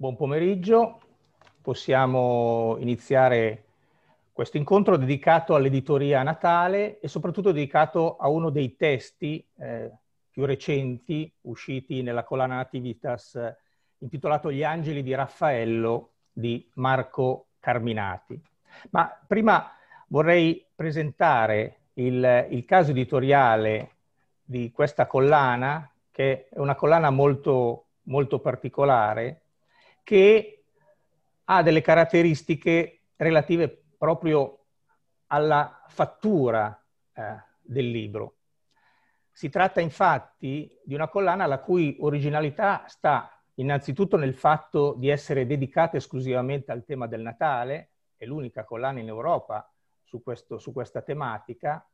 Buon pomeriggio, possiamo iniziare questo incontro dedicato all'editoria natale e soprattutto dedicato a uno dei testi eh, più recenti usciti nella collana Nativitas intitolato Gli angeli di Raffaello di Marco Carminati. Ma prima vorrei presentare il, il caso editoriale di questa collana, che è una collana molto, molto particolare, che ha delle caratteristiche relative proprio alla fattura eh, del libro. Si tratta infatti di una collana la cui originalità sta innanzitutto nel fatto di essere dedicata esclusivamente al tema del Natale, è l'unica collana in Europa su, questo, su questa tematica,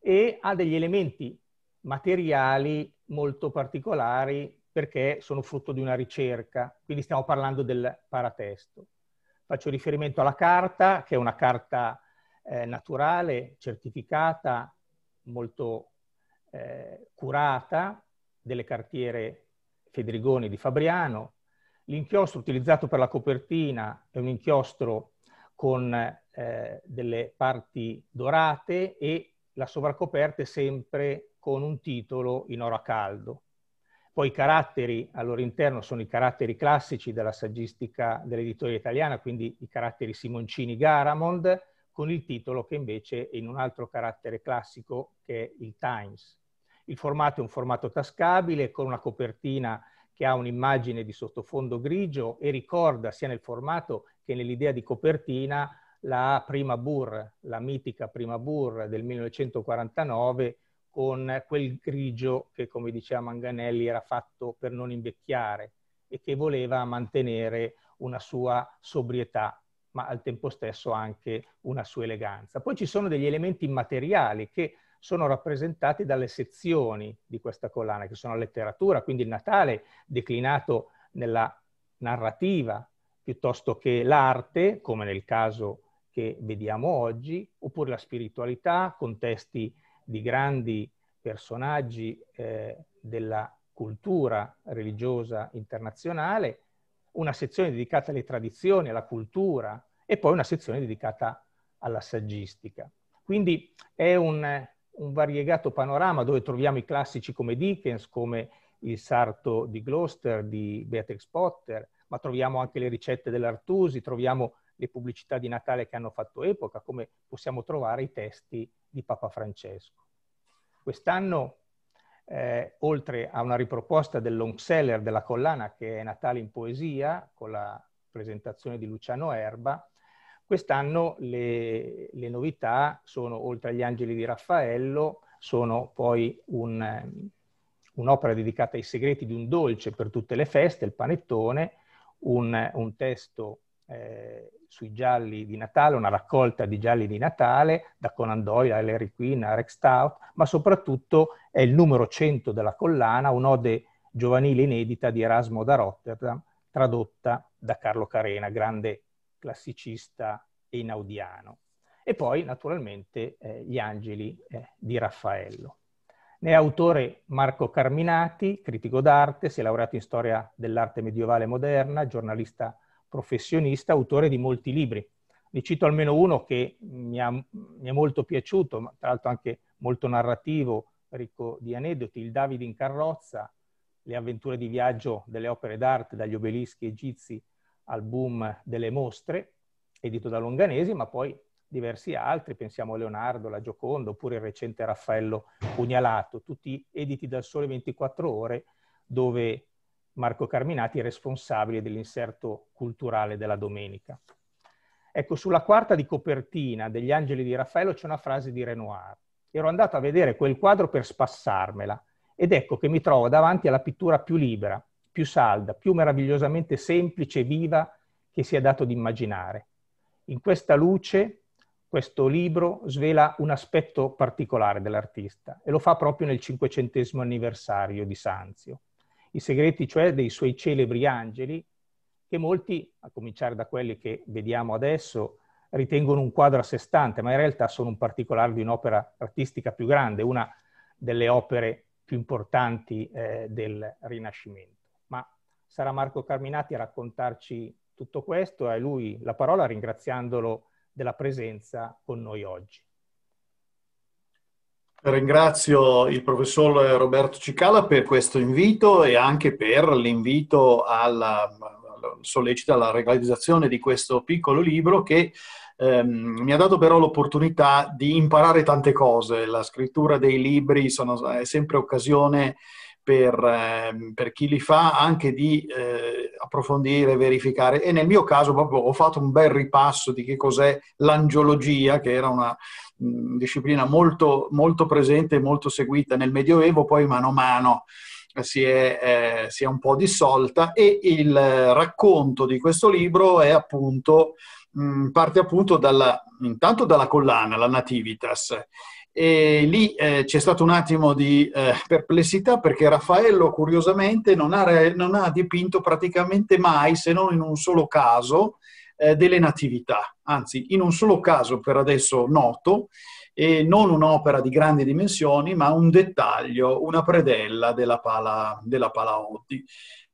e ha degli elementi materiali molto particolari perché sono frutto di una ricerca, quindi stiamo parlando del paratesto. Faccio riferimento alla carta, che è una carta eh, naturale, certificata, molto eh, curata, delle cartiere Fedrigoni di Fabriano. L'inchiostro utilizzato per la copertina è un inchiostro con eh, delle parti dorate e la sovracoperta è sempre con un titolo in oro a caldo. Poi i caratteri al loro interno sono i caratteri classici della saggistica dell'editoria italiana, quindi i caratteri Simoncini-Garamond, con il titolo che invece è in un altro carattere classico che è il Times. Il formato è un formato tascabile con una copertina che ha un'immagine di sottofondo grigio e ricorda sia nel formato che nell'idea di copertina la prima Burr, la mitica prima Burr del 1949 con quel grigio che, come diceva Manganelli, era fatto per non invecchiare e che voleva mantenere una sua sobrietà, ma al tempo stesso anche una sua eleganza. Poi ci sono degli elementi immateriali che sono rappresentati dalle sezioni di questa collana, che sono la letteratura, quindi il Natale declinato nella narrativa, piuttosto che l'arte, come nel caso che vediamo oggi, oppure la spiritualità contesti testi di grandi personaggi eh, della cultura religiosa internazionale, una sezione dedicata alle tradizioni, alla cultura e poi una sezione dedicata alla saggistica. Quindi è un, un variegato panorama dove troviamo i classici come Dickens, come il sarto di Gloucester, di Beatrix Potter, ma troviamo anche le ricette dell'Artusi, troviamo le pubblicità di Natale che hanno fatto epoca, come possiamo trovare i testi di Papa Francesco. Quest'anno, eh, oltre a una riproposta del long seller della collana che è Natale in poesia, con la presentazione di Luciano Erba, quest'anno le, le novità sono, oltre agli angeli di Raffaello, sono poi un, un'opera dedicata ai segreti di un dolce per tutte le feste, il panettone, un, un testo eh, sui gialli di Natale, una raccolta di gialli di Natale, da Conan Doyle a Larry Quinn a Rex Stout, ma soprattutto è il numero 100 della collana, un'ode giovanile inedita di Erasmo da Rotterdam, tradotta da Carlo Carena, grande classicista einaudiano. E poi, naturalmente, eh, Gli angeli eh, di Raffaello. Ne è autore Marco Carminati, critico d'arte, si è laureato in storia dell'arte medievale moderna, giornalista professionista, autore di molti libri. Ne cito almeno uno che mi, ha, mi è molto piaciuto, ma tra l'altro anche molto narrativo, ricco di aneddoti, il Davide in carrozza, le avventure di viaggio delle opere d'arte dagli obelischi egizi al boom delle mostre, edito da Longanesi, ma poi diversi altri, pensiamo a Leonardo, la Gioconda, oppure il recente Raffaello Pugnalato, tutti editi dal Sole 24 Ore, dove Marco Carminati, responsabile dell'inserto culturale della domenica. Ecco, sulla quarta di copertina degli Angeli di Raffaello c'è una frase di Renoir. Ero andato a vedere quel quadro per spassarmela ed ecco che mi trovo davanti alla pittura più libera, più salda, più meravigliosamente semplice e viva che si è dato di immaginare. In questa luce, questo libro svela un aspetto particolare dell'artista e lo fa proprio nel cinquecentesimo anniversario di Sanzio i segreti cioè dei suoi celebri angeli, che molti, a cominciare da quelli che vediamo adesso, ritengono un quadro a sé stante, ma in realtà sono un particolare di un'opera artistica più grande, una delle opere più importanti eh, del Rinascimento. Ma sarà Marco Carminati a raccontarci tutto questo, a lui la parola ringraziandolo della presenza con noi oggi. Ringrazio il professor Roberto Cicala per questo invito e anche per l'invito alla sollecita alla realizzazione di questo piccolo libro che ehm, mi ha dato però l'opportunità di imparare tante cose. La scrittura dei libri sono, è sempre occasione per, ehm, per, chi li fa, anche di eh, approfondire, verificare. E nel mio caso proprio ho fatto un bel ripasso di che cos'è l'angiologia, che era una mh, mm, disciplina molto, molto presente e molto seguita nel Medioevo, poi mano a mano. Eh, si è, eh, si è, un po' dissolta e il racconto di questo libro è appunto, mh, mm, parte appunto dalla, intanto dalla collana, la Nativitas, e lì eh, c'è stato un attimo di eh, perplessità perché Raffaello, curiosamente, non ha, non ha, dipinto praticamente mai, se non in un solo caso, eh, delle natività. Anzi, in un solo caso per adesso noto, e non un'opera di grandi dimensioni, ma un dettaglio, una predella della pala, della pala Oddi.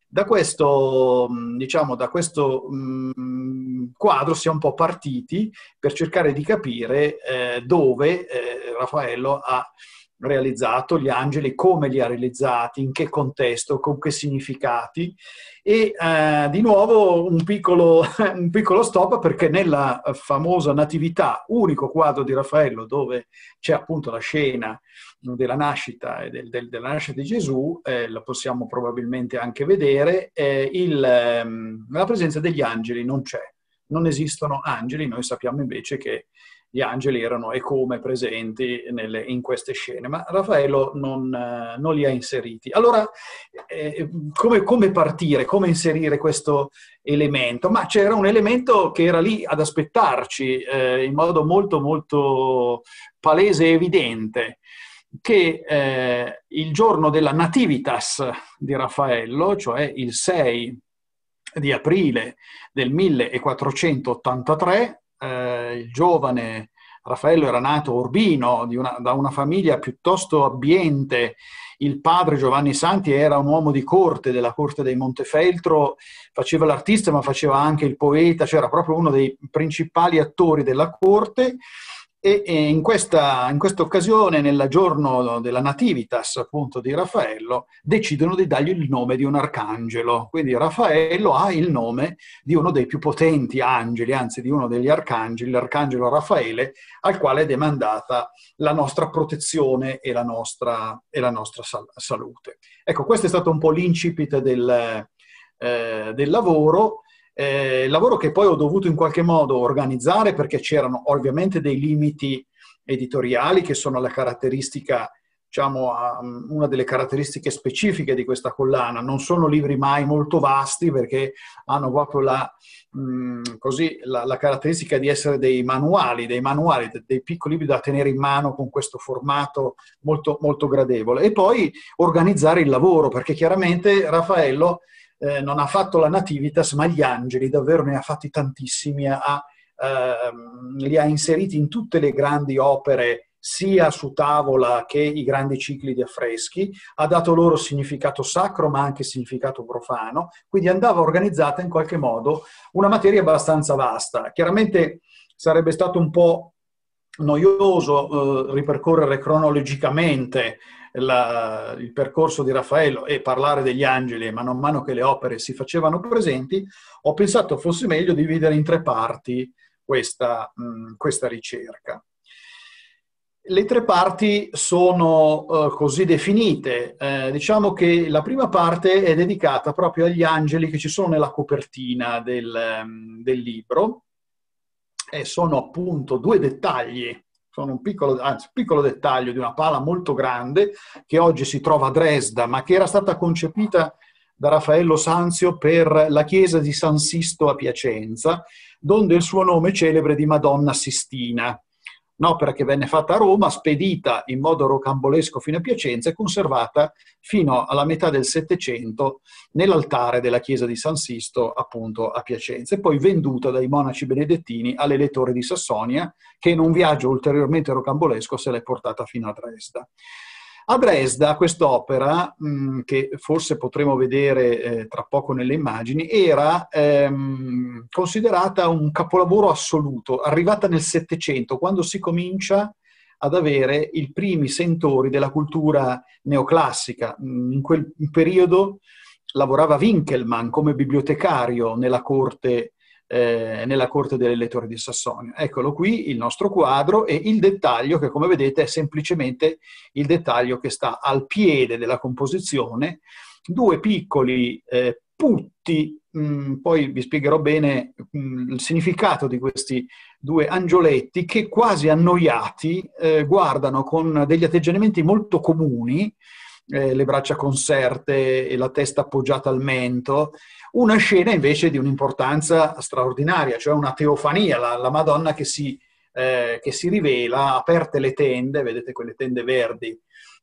Da questo, mm, diciamo, da questo mm, quadro siamo un po' partiti per cercare di capire eh, dove eh, Raffaello ha realizzato gli angeli, come li ha realizzati, in che contesto, con che significati. E eh, di nuovo un piccolo, un piccolo, stop perché nella famosa Natività, unico quadro di Raffaello dove c'è appunto la scena della nascita e del, del, della nascita di Gesù, eh, la possiamo probabilmente anche vedere, eh, il, ehm, la presenza degli angeli non c'è. Non esistono angeli, noi sappiamo invece che gli angeli erano e come presenti nelle, in queste scene, ma Raffaello non, eh, non li ha inseriti. Allora, eh, eh, come, come, partire, come inserire questo elemento? Ma c'era un elemento che era lì ad aspettarci eh, in modo molto, molto palese e evidente che eh, il giorno della Nativitas di Raffaello, cioè il 6 di aprile del 1483, eh, il giovane Raffaello era nato Urbino, una, da una famiglia piuttosto abbiente. Il padre Giovanni Santi era un uomo di corte, della corte dei Montefeltro, faceva l'artista ma faceva anche il poeta, cioè era proprio uno dei principali attori della corte e, in, questa, in questa occasione, nel giorno della Nativitas appunto di Raffaello, decidono di dargli il nome di un arcangelo. Quindi Raffaello ha il nome di uno dei più potenti angeli, anzi di uno degli arcangeli, l'arcangelo Raffaele, al quale è demandata la nostra protezione e la nostra, e la nostra sal- salute. Ecco, questo è stato un po' l'incipit del, eh, del lavoro eh, lavoro che poi ho dovuto in qualche modo organizzare perché c'erano ovviamente dei limiti editoriali che sono la caratteristica, diciamo, una delle caratteristiche specifiche di questa collana. Non sono libri mai molto vasti perché hanno proprio la, mh, mm, così, la, la caratteristica di essere dei manuali, dei manuali, dei piccoli libri da tenere in mano con questo formato molto, molto gradevole. E poi organizzare il lavoro perché chiaramente Raffaello eh, non ha fatto la Nativitas, ma gli angeli davvero ne ha fatti tantissimi, ha, ehm, li ha inseriti in tutte le grandi opere sia su tavola che i grandi cicli di affreschi, ha dato loro significato sacro ma anche significato profano, quindi andava organizzata in qualche modo una materia abbastanza vasta. Chiaramente sarebbe stato un po' noioso eh, ripercorrere cronologicamente la, il percorso di Raffaello e parlare degli angeli man mano che le opere si facevano presenti, ho pensato fosse meglio dividere in tre parti questa, mh, mm, questa ricerca. Le tre parti sono eh, così definite. Eh, diciamo che la prima parte è dedicata proprio agli angeli che ci sono nella copertina del, mm, del libro e sono appunto due dettagli sono un piccolo, anzi, piccolo dettaglio di una pala molto grande che oggi si trova a Dresda, ma che era stata concepita da Raffaello Sanzio per la chiesa di San Sisto a Piacenza, donde il suo nome celebre di Madonna Sistina un'opera che venne fatta a Roma, spedita in modo rocambolesco fino a Piacenza e conservata fino alla metà del Settecento nell'altare della chiesa di San Sisto, appunto a Piacenza, e poi venduta dai monaci benedettini all'elettore di Sassonia, che in un viaggio ulteriormente rocambolesco se l'è portata fino a Dresda. A Dresda quest'opera, che forse potremo vedere eh, tra poco nelle immagini, era ehm, considerata un capolavoro assoluto, arrivata nel Settecento, quando si comincia ad avere i primi sentori della cultura neoclassica. In quel periodo lavorava Winkelmann come bibliotecario nella corte eh, nella corte dell'elettore di Sassonia. Eccolo qui il nostro quadro e il dettaglio che come vedete è semplicemente il dettaglio che sta al piede della composizione, due piccoli eh, putti, mh, mm, poi vi spiegherò bene mh, mm, il significato di questi due angioletti che quasi annoiati eh, guardano con degli atteggiamenti molto comuni eh, le braccia conserte e la testa appoggiata al mento, una scena invece di un'importanza straordinaria, cioè una teofania, la, la Madonna che si, eh, che si, rivela, aperte le tende, vedete quelle tende verdi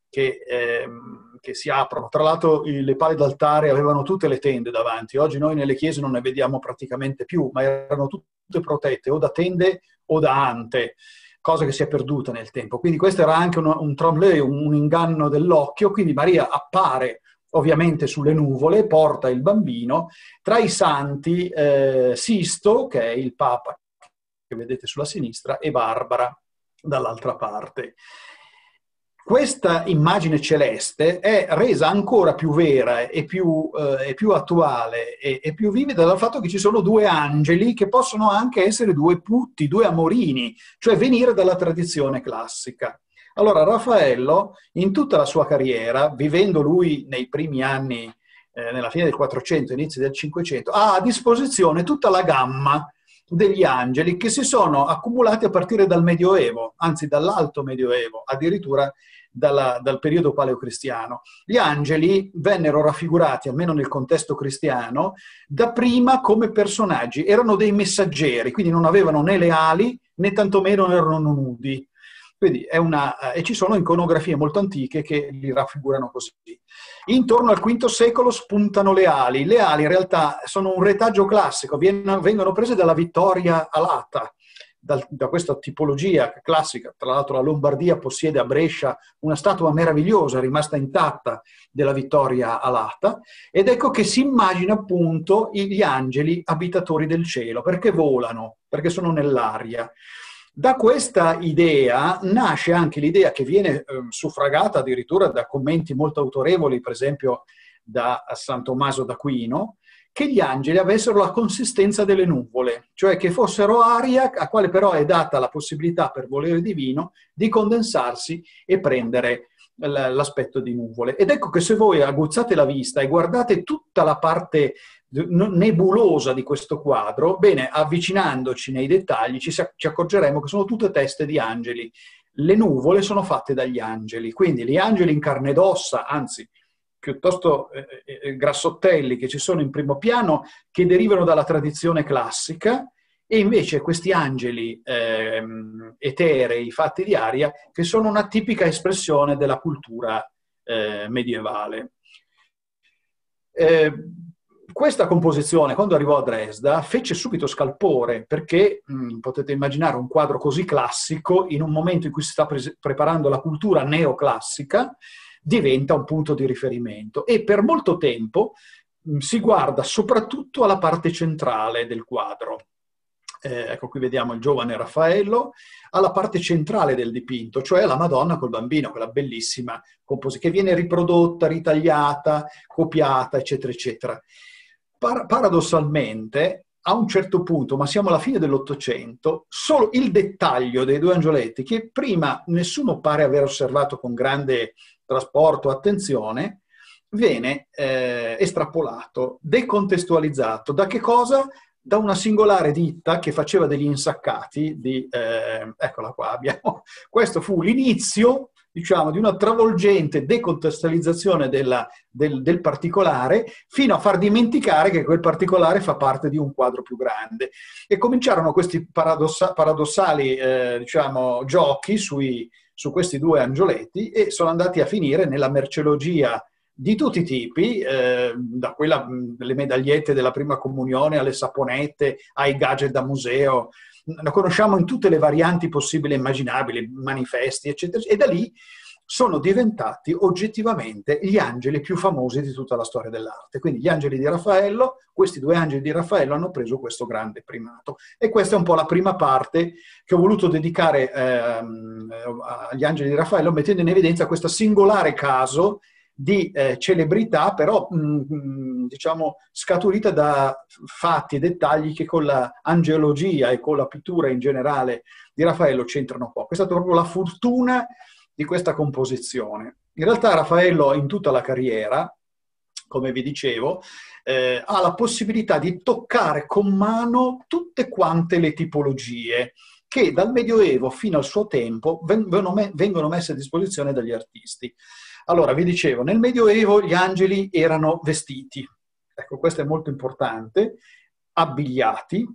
che, ehm, che si aprono. Tra l'altro le pale d'altare avevano tutte le tende davanti, oggi noi nelle chiese non ne vediamo praticamente più, ma erano tutte protette o da tende o da ante cosa che si è perduta nel tempo. Quindi questo era anche un, un tromblé, un, un inganno dell'occhio, quindi Maria appare ovviamente sulle nuvole, porta il bambino. Tra i santi, eh, Sisto, che è il Papa, che vedete sulla sinistra, e Barbara, dall'altra parte. Questa immagine celeste è resa ancora più vera e più, eh, più attuale e, e, più vivida dal fatto che ci sono due angeli che possono anche essere due putti, due amorini, cioè venire dalla tradizione classica. Allora Raffaello, in tutta la sua carriera, vivendo lui nei primi anni, eh, nella fine del 400, inizio del 500, ha a disposizione tutta la gamma degli angeli che si sono accumulati a partire dal Medioevo, anzi dall'Alto Medioevo, addirittura dalla, dal periodo paleocristiano. Gli angeli vennero raffigurati, almeno nel contesto cristiano, dapprima come personaggi, erano dei messaggeri, quindi non avevano né le ali né tantomeno erano nudi. Quindi è una, eh, e ci sono iconografie molto antiche che li raffigurano così. Intorno al V secolo spuntano le ali. Le ali in realtà sono un retaggio classico, vengono prese dalla vittoria alata, da questa tipologia classica. Tra l'altro la Lombardia possiede a Brescia una statua meravigliosa, rimasta intatta, della vittoria alata. Ed ecco che si immagina appunto gli angeli abitatori del cielo, perché volano, perché sono nell'aria. Da questa idea nasce anche l'idea che viene eh, suffragata addirittura da commenti molto autorevoli, per esempio da San Tommaso d'Aquino, che gli angeli avessero la consistenza delle nuvole, cioè che fossero aria a quale però è data la possibilità per volere divino di condensarsi e prendere l'aspetto di nuvole. Ed ecco che se voi aguzzate la vista e guardate tutta la parte nebulosa di questo quadro, bene, avvicinandoci nei dettagli ci, ci accorgeremo che sono tutte teste di angeli. Le nuvole sono fatte dagli angeli, quindi gli angeli in carne ed ossa, anzi piuttosto eh, eh, eh, grassottelli che ci sono in primo piano, che derivano dalla tradizione classica, e invece questi angeli ehm, eterei fatti di aria che sono una tipica espressione della cultura eh, medievale. Eh, questa composizione, quando arrivò a Dresda, fece subito scalpore perché mh, mm, potete immaginare un quadro così classico in un momento in cui si sta pre- preparando la cultura neoclassica diventa un punto di riferimento e per molto tempo mh, mm, si guarda soprattutto alla parte centrale del quadro eh, ecco qui vediamo il giovane Raffaello, alla parte centrale del dipinto, cioè la Madonna col bambino, quella bellissima composizione che viene riprodotta, ritagliata, copiata, eccetera, eccetera. Par- paradossalmente, a un certo punto, ma siamo alla fine dell'Ottocento, solo il dettaglio dei due angioletti, che prima nessuno pare aver osservato con grande trasporto, attenzione, viene eh, estrapolato, decontestualizzato. Da che cosa? da una singolare ditta che faceva degli insaccati di... Eh, eccola qua, abbiamo... Questo fu l'inizio, diciamo, di una travolgente decontestualizzazione della, del, del, particolare, fino a far dimenticare che quel particolare fa parte di un quadro più grande. E cominciarono questi paradossa, paradossali, eh, diciamo, giochi sui, su questi due angioletti e sono andati a finire nella merceologia di tutti i tipi, eh, da quella, mm, le medagliette della prima comunione alle saponette, ai gadget da museo, la conosciamo in tutte le varianti possibili e immaginabili, manifesti, eccetera, e da lì sono diventati oggettivamente gli angeli più famosi di tutta la storia dell'arte. Quindi gli angeli di Raffaello, questi due angeli di Raffaello hanno preso questo grande primato. E questa è un po' la prima parte che ho voluto dedicare ehm, agli angeli di Raffaello, mettendo in evidenza questo singolare caso di eh, celebrità, però mh, mm, mm, diciamo scaturita da fatti e dettagli che con la e con la pittura in generale di Raffaello c'entrano poco. È stata proprio la fortuna di questa composizione. In realtà Raffaello in tutta la carriera, come vi dicevo, eh, ha la possibilità di toccare con mano tutte quante le tipologie che dal Medioevo fino al suo tempo vengono messe a disposizione dagli artisti. Allora, vi dicevo, nel Medioevo gli angeli erano vestiti, ecco questo è molto importante, abbigliati,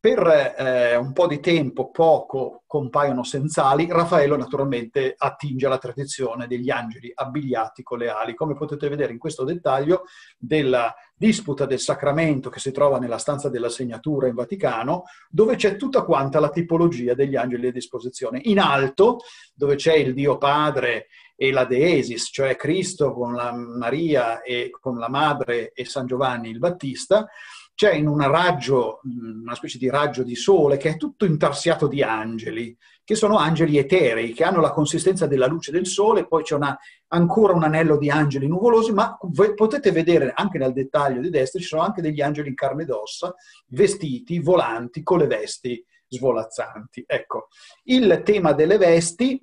per eh, un po' di tempo, poco, compaiono senza ali. Raffaello naturalmente attinge alla tradizione degli angeli abbigliati con le ali. Come potete vedere in questo dettaglio della disputa del sacramento che si trova nella stanza della segnatura in Vaticano, dove c'è tutta quanta la tipologia degli angeli a disposizione. In alto, dove c'è il Dio Padre e la Deesis, cioè Cristo con la Maria e con la madre e San Giovanni il Battista, c'è in un raggio, una specie di raggio di sole che è tutto intarsiato di angeli, che sono angeli eterei, che hanno la consistenza della luce del sole, poi c'è una, ancora un anello di angeli nuvolosi, ma potete vedere anche nel dettaglio di destra, ci sono anche degli angeli in carne ed ossa, vestiti, volanti, con le vesti svolazzanti. Ecco, il tema delle vesti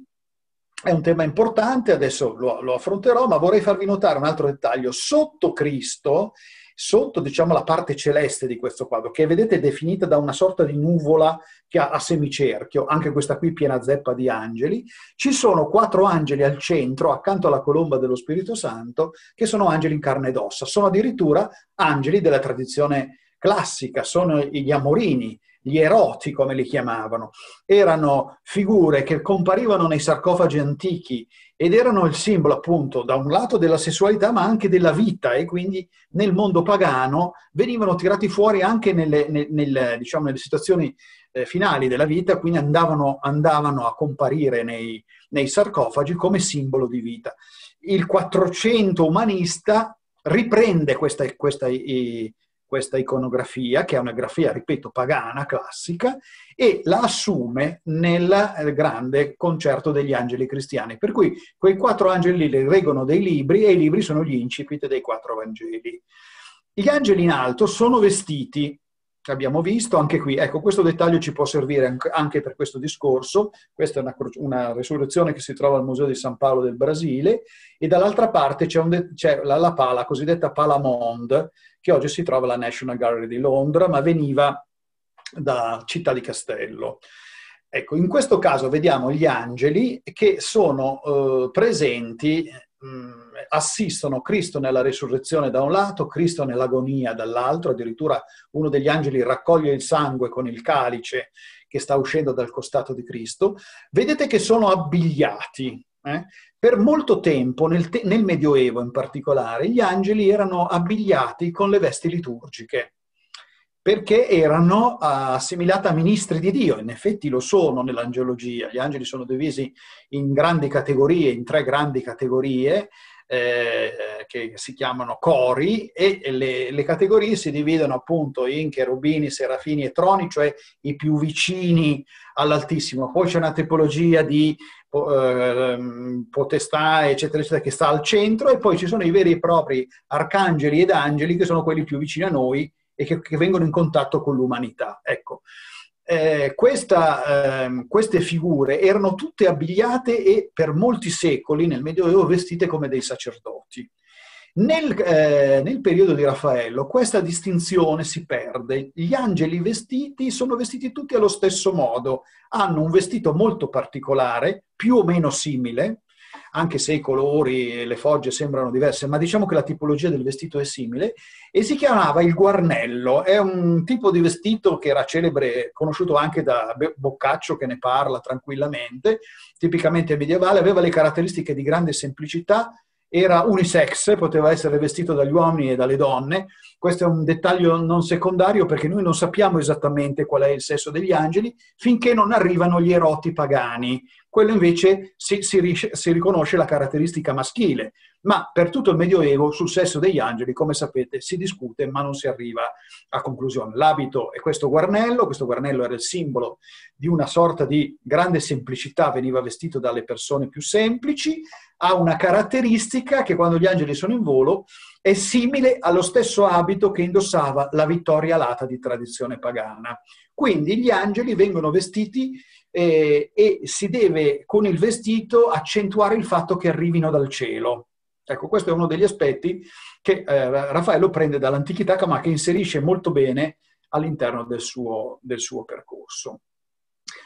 è un tema importante, adesso lo, lo affronterò, ma vorrei farvi notare un altro dettaglio. Sotto Cristo, sotto diciamo, la parte celeste di questo quadro, che vedete è definita da una sorta di nuvola che ha a semicerchio, anche questa qui piena zeppa di angeli, ci sono quattro angeli al centro, accanto alla colomba dello Spirito Santo, che sono angeli in carne ed ossa, sono addirittura angeli della tradizione classica, sono gli amorini, gli eroti come li chiamavano, erano figure che comparivano nei sarcofagi antichi ed erano il simbolo appunto da un lato della sessualità ma anche della vita e quindi nel mondo pagano venivano tirati fuori anche nelle, nel, diciamo, nelle situazioni eh, finali della vita, quindi andavano, andavano a comparire nei, nei sarcofagi come simbolo di vita. Il 400 umanista riprende questa, questa i, questa iconografia, che è una grafia, ripeto, pagana, classica, e la assume nel eh, grande concerto degli angeli cristiani. Per cui quei quattro angeli lì reggono dei libri e i libri sono gli incipiti dei quattro Vangeli. Gli angeli in alto sono vestiti abbiamo visto anche qui. Ecco, questo dettaglio ci può servire anche per questo discorso. Questa è una, una resurrezione che si trova al Museo di San Paolo del Brasile e dall'altra parte c'è, c'è la, la pala, la cosiddetta pala Mond, che oggi si trova alla National Gallery di Londra, ma veniva da Città di Castello. Ecco, in questo caso vediamo gli angeli che sono eh, presenti Mm, assistono Cristo nella risurrezione da un lato, Cristo nell'agonia dall'altro, addirittura uno degli angeli raccoglie il sangue con il calice che sta uscendo dal costato di Cristo, vedete che sono abbigliati. Eh? Per molto tempo, nel, te- nel Medioevo in particolare, gli angeli erano abbigliati con le vesti liturgiche perché erano ah, assimilate a ministri di Dio, in effetti lo sono nell'angelogia, gli angeli sono divisi in grandi categorie, in tre grandi categorie, eh, che si chiamano cori e le, le, categorie si dividono appunto in cherubini, serafini e troni, cioè i più vicini all'Altissimo. Poi c'è una tipologia di ehm, potestà, eccetera, eccetera, che sta al centro e poi ci sono i veri e propri arcangeli ed angeli che sono quelli più vicini a noi e che, che vengono in contatto con l'umanità. Ecco. Eh, questa, eh, queste figure erano tutte abbigliate e per molti secoli nel Medioevo vestite come dei sacerdoti. Nel, eh, nel, periodo di Raffaello questa distinzione si perde. Gli angeli vestiti sono vestiti tutti allo stesso modo, hanno un vestito molto particolare, più o meno simile, anche se i colori e le fogge sembrano diverse, ma diciamo che la tipologia del vestito è simile, e si chiamava il guarnello. È un tipo di vestito che era celebre, conosciuto anche da Boccaccio che ne parla tranquillamente, tipicamente medievale, aveva le caratteristiche di grande semplicità, era unisex, poteva essere vestito dagli uomini e dalle donne. Questo è un dettaglio non secondario perché noi non sappiamo esattamente qual è il sesso degli angeli finché non arrivano gli eroti pagani. Quello invece si, si, si riconosce la caratteristica maschile ma per tutto il Medioevo sul sesso degli angeli, come sapete, si discute ma non si arriva a conclusione. L'abito è questo guarnello, questo guarnello era il simbolo di una sorta di grande semplicità, veniva vestito dalle persone più semplici, ha una caratteristica che quando gli angeli sono in volo è simile allo stesso abito che indossava la vittoria alata di tradizione pagana. Quindi gli angeli vengono vestiti eh, e si deve con il vestito accentuare il fatto che arrivino dal cielo. Ecco, questo è uno degli aspetti che eh, Raffaello prende dall'antichità ma che inserisce molto bene all'interno del suo, del suo percorso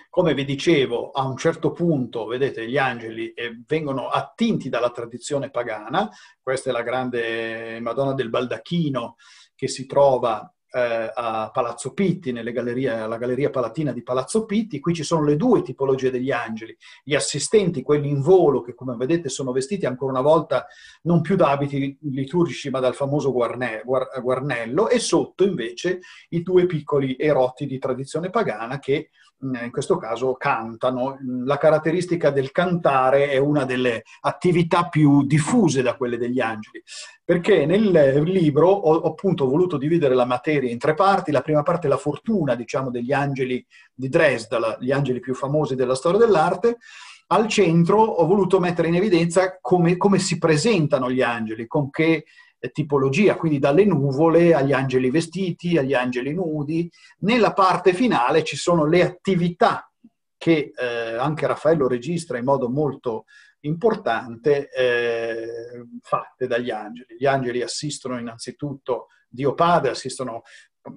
come vi dicevo, a un certo punto, vedete, gli angeli eh, vengono attinti dalla tradizione pagana, questa è la grande Madonna del Baldacchino che si trova eh, a Palazzo Pitti, gallerie, alla Galleria Palatina di Palazzo Pitti. Qui ci sono le due tipologie degli angeli, gli assistenti, quelli in volo, che come vedete sono vestiti ancora una volta non più da abiti liturgici ma dal famoso guarne, guar, guarnello, e sotto invece i due piccoli erotti di tradizione pagana che mm, in questo caso cantano. La caratteristica del cantare è una delle attività più diffuse da quelle degli angeli, perché nel libro ho appunto voluto dividere la materia serie in tre parti. La prima parte è la fortuna, diciamo, degli angeli di Dresda, la, gli angeli più famosi della storia dell'arte. Al centro ho voluto mettere in evidenza come, come si presentano gli angeli, con che eh, tipologia, quindi dalle nuvole agli angeli vestiti, agli angeli nudi. Nella parte finale ci sono le attività che eh, anche Raffaello registra in modo molto importante eh, fatte dagli angeli. Gli angeli assistono innanzitutto Dio Padre, assistono,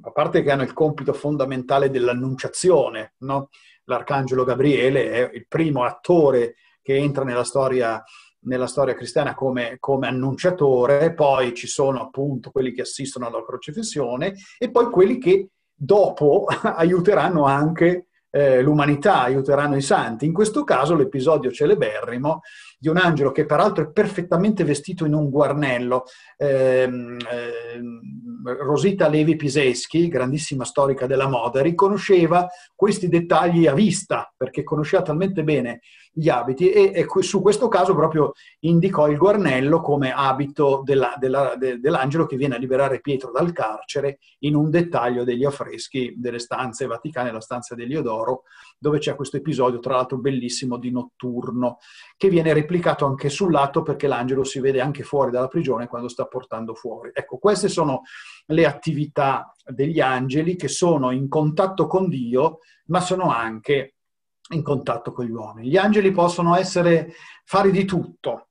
a parte che hanno il compito fondamentale dell'annunciazione, no? l'arcangelo Gabriele è il primo attore che entra nella storia, nella storia cristiana come, come, annunciatore, poi ci sono appunto quelli che assistono alla crocifissione e poi quelli che dopo aiuteranno anche eh, l'umanità, aiuteranno i santi. In questo caso l'episodio celeberrimo di un angelo che peraltro è perfettamente vestito in un guarnello. Eh, eh, Rosita Levi Piseschi, grandissima storica della moda, riconosceva questi dettagli a vista perché conosceva talmente bene gli abiti e, e su questo caso proprio indicò il guarnello come abito della, della, de, dell'angelo che viene a liberare Pietro dal carcere in un dettaglio degli affreschi delle stanze vaticane, la stanza dell'Iodoro, dove c'è questo episodio tra l'altro bellissimo di notturno, che viene replicato anche sul lato perché l'angelo si vede anche fuori dalla prigione quando sta portando fuori. Ecco, queste sono le attività degli angeli che sono in contatto con Dio, ma sono anche in contatto con gli uomini. Gli angeli possono essere, fare di tutto,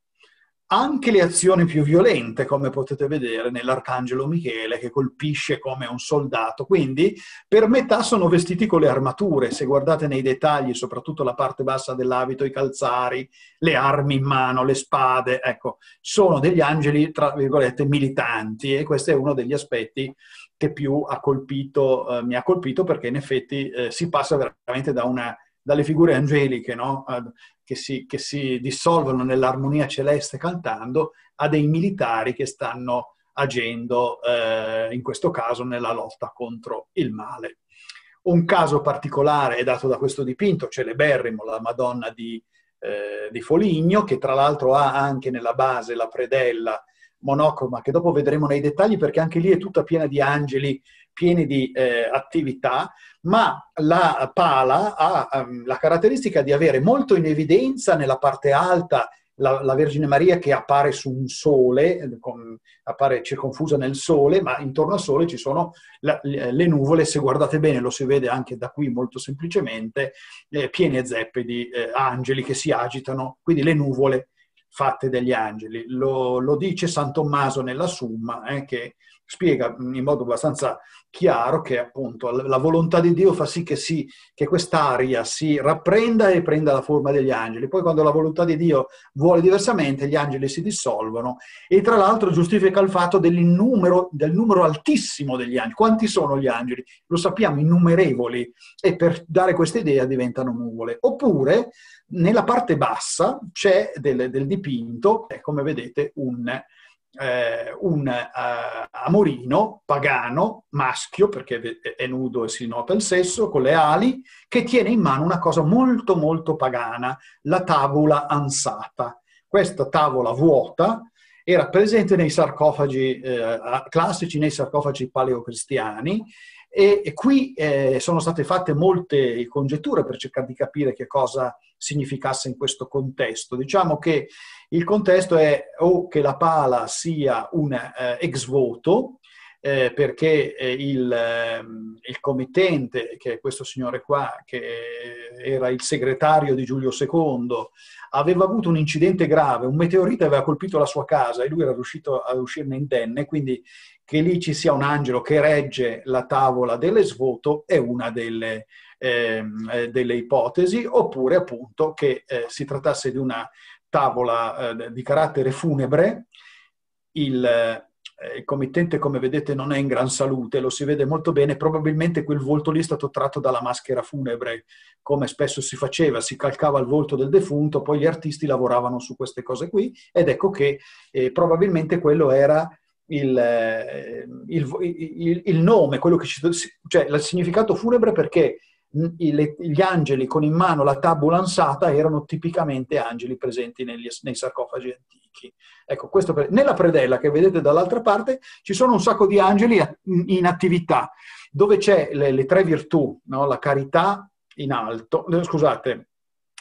anche le azioni più violente, come potete vedere nell'arcangelo Michele che colpisce come un soldato. Quindi per metà sono vestiti con le armature, se guardate nei dettagli, soprattutto la parte bassa dell'abito, i calzari, le armi in mano, le spade, ecco, sono degli angeli, tra virgolette, militanti e questo è uno degli aspetti che più ha colpito, eh, mi ha colpito perché in effetti eh, si passa veramente da una dalle figure angeliche no? che, si, che, si, dissolvono nell'armonia celeste cantando a dei militari che stanno agendo, eh, in questo caso, nella lotta contro il male. Un caso particolare è dato da questo dipinto, celeberrimo, la Madonna di, eh, di Foligno, che tra l'altro ha anche nella base la predella monocroma, che dopo vedremo nei dettagli perché anche lì è tutta piena di angeli pieni di eh, attività, ma la pala ha um, la caratteristica di avere molto in evidenza nella parte alta la, la, Vergine Maria che appare su un sole, eh, con, appare circonfusa nel sole, ma intorno al sole ci sono la, le nuvole, se guardate bene lo si vede anche da qui molto semplicemente, eh, piene zeppe di eh, angeli che si agitano, quindi le nuvole fatte dagli angeli. Lo, lo dice San Tommaso nella Summa, eh, che spiega in modo abbastanza chiaro che appunto la volontà di Dio fa sì che, si, che quest'aria si rapprenda e prenda la forma degli angeli. Poi quando la volontà di Dio vuole diversamente, gli angeli si dissolvono e tra l'altro giustifica il fatto del numero, altissimo degli angeli. Quanti sono gli angeli? Lo sappiamo, innumerevoli e per dare questa idea diventano nuvole. Oppure nella parte bassa c'è del, del dipinto, come vedete, un eh, un eh, amorino pagano, maschio, perché è nudo e si nota il sesso, con le ali, che tiene in mano una cosa molto molto pagana, la tavola ansata. Questa tavola vuota era presente nei sarcofagi eh, classici, nei sarcofagi paleocristiani, e, e qui eh, sono state fatte molte congetture per cercare di capire che cosa significasse in questo contesto. Diciamo che il contesto è o che la pala sia un eh, ex voto, eh, perché eh, il, eh, il, committente, che è questo signore qua, che era il segretario di Giulio II, aveva avuto un incidente grave, un meteorite aveva colpito la sua casa e lui era riuscito ad uscirne indenne, quindi che lì ci sia un angelo che regge la tavola dell'esvoto è una delle, ehm, eh, delle ipotesi, oppure appunto che eh, si trattasse di una tavola eh, di carattere funebre. Il, eh, il, committente, come vedete, non è in gran salute, lo si vede molto bene, probabilmente quel volto lì è stato tratto dalla maschera funebre, come spesso si faceva, si calcava il volto del defunto, poi gli artisti lavoravano su queste cose qui ed ecco che eh, probabilmente quello era... Il, eh, il, il, il, nome, quello che ci, cioè il significato funebre perché gli angeli con in mano la tabula ansata erano tipicamente angeli presenti negli, nei sarcofagi antichi. Ecco, questo per... nella predella che vedete dall'altra parte ci sono un sacco di angeli in attività, dove c'è le, le tre virtù, no? la carità in alto, eh, scusate,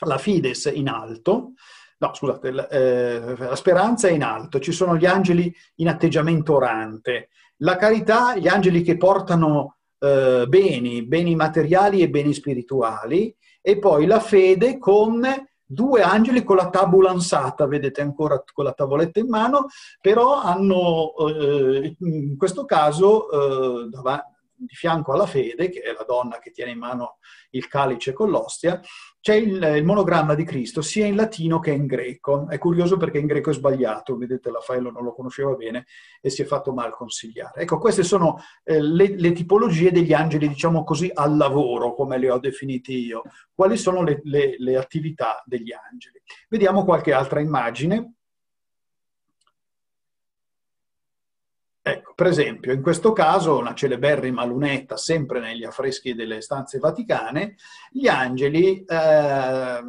la fides in alto, no scusate, la, eh, la speranza è in alto, ci sono gli angeli in atteggiamento orante, la carità, gli angeli che portano eh, beni, beni materiali e beni spirituali, e poi la fede con due angeli con la tabula ansata, vedete ancora con la tavoletta in mano, però hanno eh, in questo caso eh, davanti, di fianco alla fede, che è la donna che tiene in mano il calice con l'ostia, c'è il, il, monogramma di Cristo sia in latino che in greco. È curioso perché in greco è sbagliato, vedete Raffaello non lo conosceva bene e si è fatto mal consigliare. Ecco, queste sono eh, le, le, tipologie degli angeli, diciamo così, al lavoro, come le ho definite io. Quali sono le, le, le attività degli angeli? Vediamo qualche altra immagine Ecco, per esempio, in questo caso una celeberrima lunetta, sempre negli affreschi delle stanze vaticane, gli angeli eh,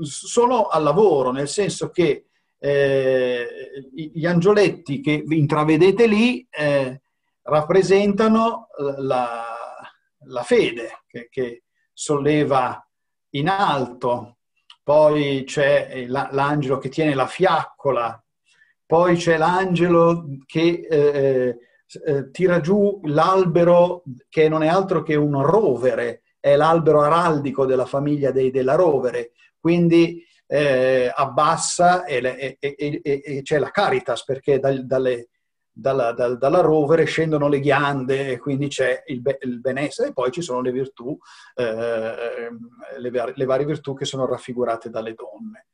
sono al lavoro, nel senso che eh, gli angioletti che intravedete lì eh, rappresentano eh, la, la fede che, che, solleva in alto, poi c'è eh, l'angelo che tiene la fiaccola poi c'è l'angelo che eh, eh, eh, tira giù l'albero che non è altro che un rovere, è l'albero araldico della famiglia dei, della rovere, quindi eh, abbassa e, e, e, e, c'è la caritas perché dal, dalle, dalla, dal, dalla, rovere scendono le ghiande, e quindi c'è il, be- il benessere e poi ci sono le virtù, eh, le, le, varie virtù che sono raffigurate dalle donne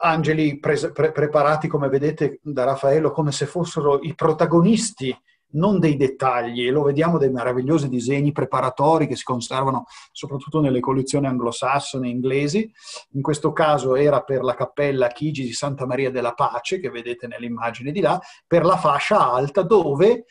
angeli pre- pre- preparati, come vedete, da Raffaello come se fossero i protagonisti non dei dettagli, e lo vediamo dei meravigliosi disegni preparatori che si conservano soprattutto nelle collezioni anglosassone e inglesi. In questo caso era per la cappella Chigi di Santa Maria della Pace, che vedete nell'immagine di là, per la fascia alta dove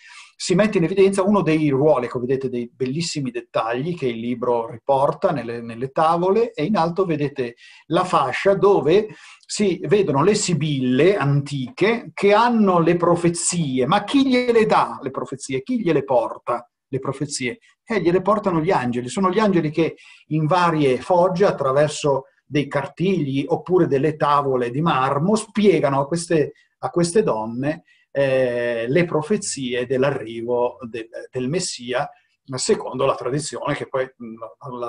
si mette in evidenza uno dei ruoli, ecco vedete dei bellissimi dettagli che il libro riporta nelle, nelle tavole e in alto vedete la fascia dove si vedono le sibille antiche che hanno le profezie, ma chi gliele dà le profezie? Chi gliele porta? le profezie? Eh, gliele portano gli angeli, sono gli angeli che in varie fogge, attraverso dei cartigli oppure delle tavole di marmo, spiegano a queste, a queste donne eh, le profezie dell'arrivo del, del Messia, secondo la tradizione che poi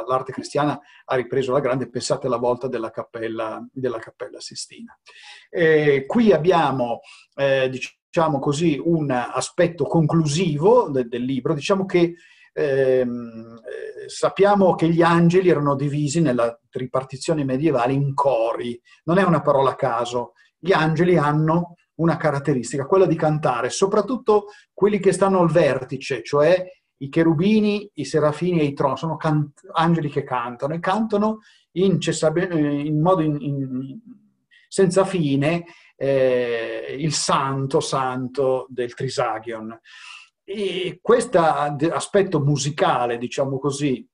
l'arte cristiana ha ripreso la grande, pensate alla volta della Cappella, della cappella Sistina. Eh, qui abbiamo, eh, diciamo così, un aspetto conclusivo de- del libro, diciamo che ehm, eh, sappiamo che gli angeli erano divisi nella ripartizione medievale in cori, non è una parola a caso, gli angeli hanno una caratteristica, quella di cantare, soprattutto quelli che stanno al vertice, cioè i cherubini, i serafini e i tron, sono can- angeli che cantano e cantano in, cessab- eh, in modo in, in, senza fine eh, il santo santo del Trisagion. E questo aspetto musicale, diciamo così,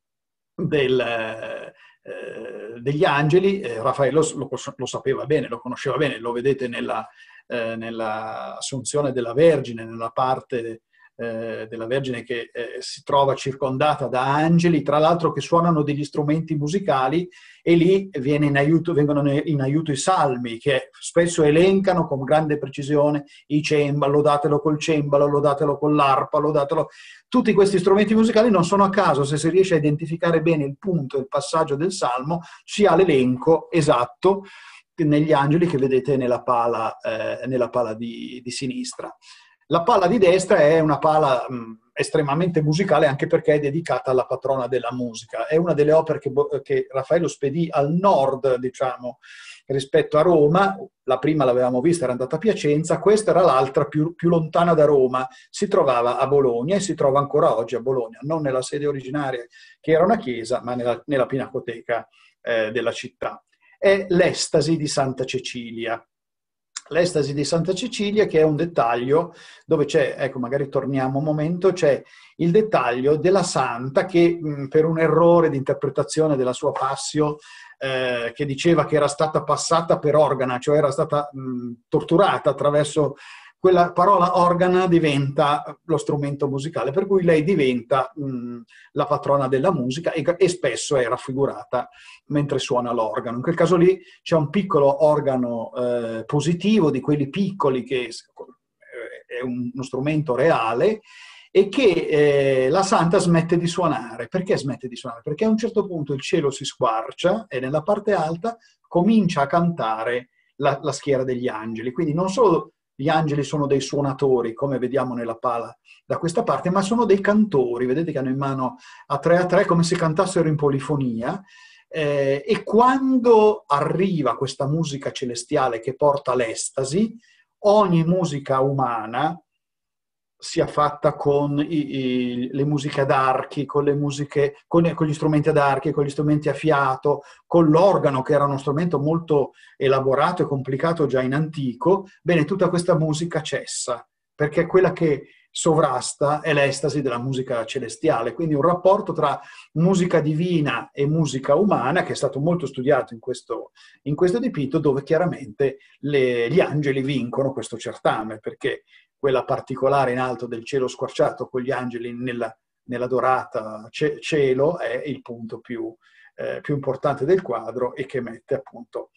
del, eh, degli angeli, eh, Raffaello lo, lo, sapeva bene, lo conosceva bene, lo vedete nella, eh, nell'assunzione della Vergine, nella parte eh, della Vergine che eh, si trova circondata da angeli, tra l'altro che suonano degli strumenti musicali e lì in aiuto, vengono in aiuto i salmi che spesso elencano con grande precisione i cembalo, lodatelo col cembalo, lodatelo con l'arpa, lodatelo... Tutti questi strumenti musicali non sono a caso, se si riesce a identificare bene il punto, il passaggio del salmo, si ha l'elenco esatto negli angeli che vedete nella pala, eh, nella pala di, di, sinistra. La pala di destra è una pala mh, mm, estremamente musicale anche perché è dedicata alla patrona della musica. È una delle opere che, che Raffaello spedì al nord, diciamo, rispetto a Roma. La prima l'avevamo vista, era andata a Piacenza, questa era l'altra più, più lontana da Roma. Si trovava a Bologna e si trova ancora oggi a Bologna, non nella sede originaria che era una chiesa, ma nella, nella pinacoteca eh, della città è l'estasi di Santa Cecilia. L'estasi di Santa Cecilia, che è un dettaglio dove c'è, ecco, magari torniamo un momento, c'è il dettaglio della santa che mh, per un errore di interpretazione della sua passio eh, che diceva che era stata passata per organa, cioè era stata mh, torturata attraverso quella parola organa diventa lo strumento musicale, per cui lei diventa mh, la patrona della musica e, e spesso è raffigurata mentre suona l'organo. In quel caso lì c'è un piccolo organo eh, positivo, di quelli piccoli che eh, è uno strumento reale, e che eh, la santa smette di suonare. Perché smette di suonare? Perché a un certo punto il cielo si squarcia e nella parte alta comincia a cantare la, la schiera degli angeli. Quindi non solo gli angeli sono dei suonatori, come vediamo nella pala da questa parte, ma sono dei cantori. Vedete che hanno in mano a tre a tre come se cantassero in polifonia eh, e quando arriva questa musica celestiale che porta l'estasi, ogni musica umana sia fatta con i, i, le musiche ad archi, con, le musiche, con, con, gli strumenti ad archi, con gli strumenti a fiato, con l'organo che era uno strumento molto elaborato e complicato già in antico, bene, tutta questa musica cessa, perché quella che sovrasta è l'estasi della musica celestiale, quindi un rapporto tra musica divina e musica umana che è stato molto studiato in questo, in questo dipinto dove chiaramente le, gli angeli vincono questo certame perché quella particolare in alto del cielo squarciato con gli angeli nella, nella dorata cielo è il punto più, eh, più importante del quadro e che mette appunto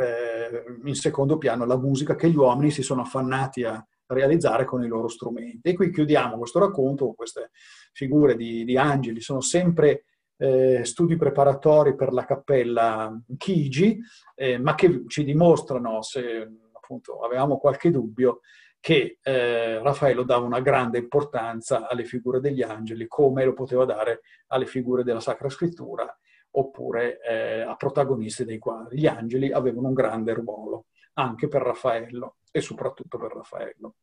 eh, in secondo piano la musica che gli uomini si sono affannati a, realizzare con i loro strumenti. E qui chiudiamo questo racconto con queste figure di, di angeli, sono sempre eh, studi preparatori per la cappella Chigi, eh, ma che ci dimostrano, se appunto avevamo qualche dubbio, che eh, Raffaello dava una grande importanza alle figure degli angeli, come lo poteva dare alle figure della Sacra Scrittura oppure eh, a protagonisti dei quadri. Gli angeli avevano un grande ruolo, anche per Raffaello e soprattutto per Raffaello.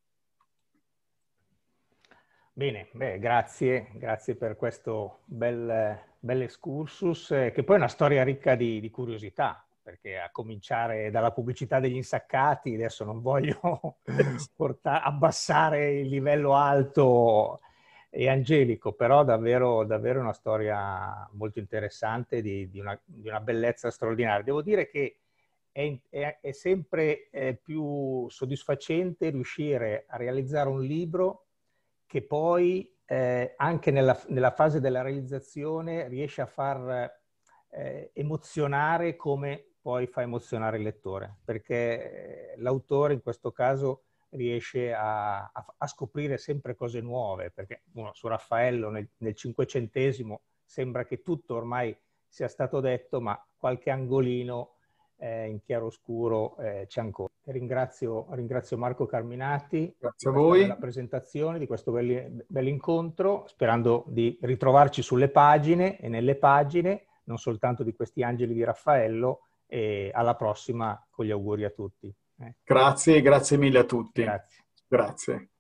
Bene, beh, grazie, grazie per questo bel, bel excursus, eh, che poi è una storia ricca di, di curiosità, perché a cominciare dalla pubblicità degli insaccati, adesso non voglio portare, abbassare il livello alto e angelico, però davvero, davvero una storia molto interessante di, di, una, di una bellezza straordinaria. Devo dire che è, è, è sempre eh, più soddisfacente riuscire a realizzare un libro che poi eh, anche nella, nella, fase della realizzazione riesce a far eh, emozionare come poi fa emozionare il lettore, perché eh, l'autore in questo caso riesce a, a, a, scoprire sempre cose nuove, perché uno, su Raffaello nel, nel cinquecentesimo sembra che tutto ormai sia stato detto, ma qualche angolino eh, in chiaroscuro eh, c'è ancora. Ringrazio, ringrazio, Marco Carminati Grazie a voi. per la presentazione di questo bel, bel incontro, sperando di ritrovarci sulle pagine e nelle pagine, non soltanto di questi angeli di Raffaello, e alla prossima con gli auguri a tutti. Eh. Grazie, grazie mille a tutti. Grazie. grazie.